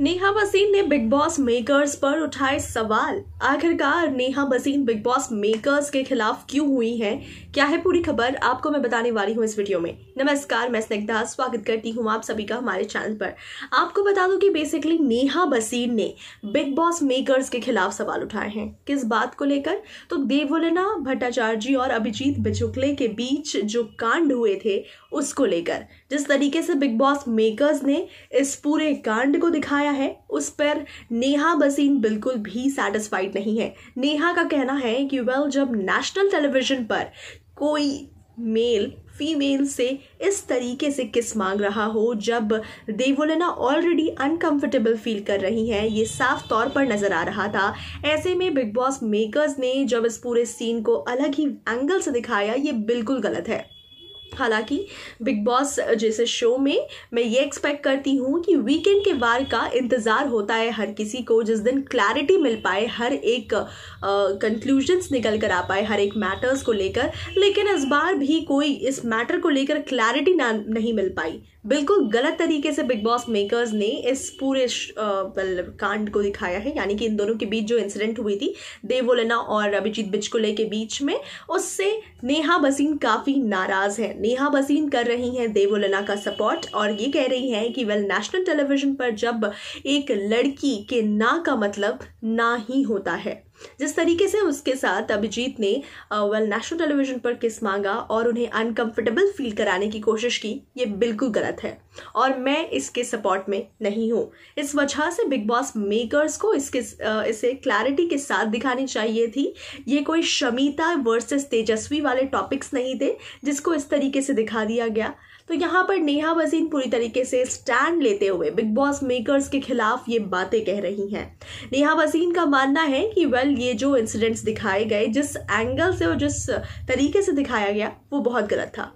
नेहा बसीन ने big boss makers पर उठाए सवाल आखिरकार नेहा बसीन बिग बॉस मेकर्स के खिलाफ क्यों हुई हैं क्या है पूरी खबर आपको मैं बताने वाली हूं इस वीडियो में नमस्कार मैं स्निग्धा स्वागत करती हूं आप सभी का हमारे चैनल पर आपको बता दूं कि बेसिकली नेहा बसीन ने बिग बॉस मेकर्स के खिलाफ सवाल उठाए हैं किस बात को लेकर तो देवोलना भट्टाचार्य और अभिजीत बिचुकले के बीच जो कांड हुए थे उसको लेकर जिस तरीके से बिग बॉस मेकर्स ने इस पूरे कांड को दिखाया आया है उस पर नेहा बसीन बिल्कुल भी सेटिस्फाइड नहीं है नेहा का कहना है कि वेल जब नेशनल टेलीविज़न पर कोई मेल फीमेल से इस तरीके से किस मांग रहा हो जब देवोलेना ऑलरेडी अनकंफर्टेबल फील कर रही हैं ये साफ तौर पर नज़र आ रहा था ऐसे में बिग बॉस मेकर्स ने जब इस पूरे सीन को अलग ही एंगल से दिखाया ये बिल्कुल गलत है हालांकि बिग बॉस जैसे शो में मैं ये एक्सपेक्ट करती हूँ कि वीकेंड के वार का इंतज़ार होता है हर किसी को जिस दिन क्लैरिटी मिल पाए हर एक कंक्लूजन्स निकल कर आ पाए हर एक मैटर्स को लेकर लेकिन इस बार भी कोई इस मैटर को लेकर क्लैरिटी ना नहीं मिल पाई बिल्कुल गलत तरीके से बिग बॉस मेकर्स ने इस पूरे मतलब कांड को दिखाया है यानी कि इन दोनों के बीच जो इंसिडेंट हुई थी देवोलना और अभिजीत बिच को बीच में उससे नेहा बसीन काफ़ी नाराज़ हैं नेहा बसीन कर रही हैं देवोलना का सपोर्ट और ये कह रही हैं कि वेल नेशनल टेलीविजन पर जब एक लड़की के ना का मतलब ना ही होता है जिस तरीके से उसके साथ अभिजीत ने वेल नेशनल टेलीविज़न पर किस मांगा और उन्हें अनकंफर्टेबल फील कराने की कोशिश की ये बिल्कुल गलत है और मैं इसके सपोर्ट में नहीं हूँ इस वजह से बिग बॉस मेकर्स को इसके इसे क्लैरिटी के साथ दिखानी चाहिए थी ये कोई शमिता वर्सेस तेजस्वी वाले टॉपिक्स नहीं थे जिसको इस तरीके से दिखा दिया गया तो यहाँ पर नेहा वजीन पूरी तरीके से स्टैंड लेते हुए बिग बॉस मेकर्स के खिलाफ ये बातें कह रही हैं नेहा वजीन का मानना है कि वेल कल ये जो इंसिडेंट्स दिखाए गए जिस एंगल से और जिस तरीके से दिखाया गया वो बहुत गलत था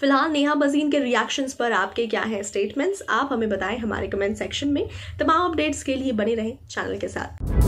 फिलहाल नेहा बजीन के रिएक्शंस पर आपके क्या हैं स्टेटमेंट्स आप हमें बताएं हमारे कमेंट सेक्शन में तमाम अपडेट्स के लिए बने रहें चैनल के साथ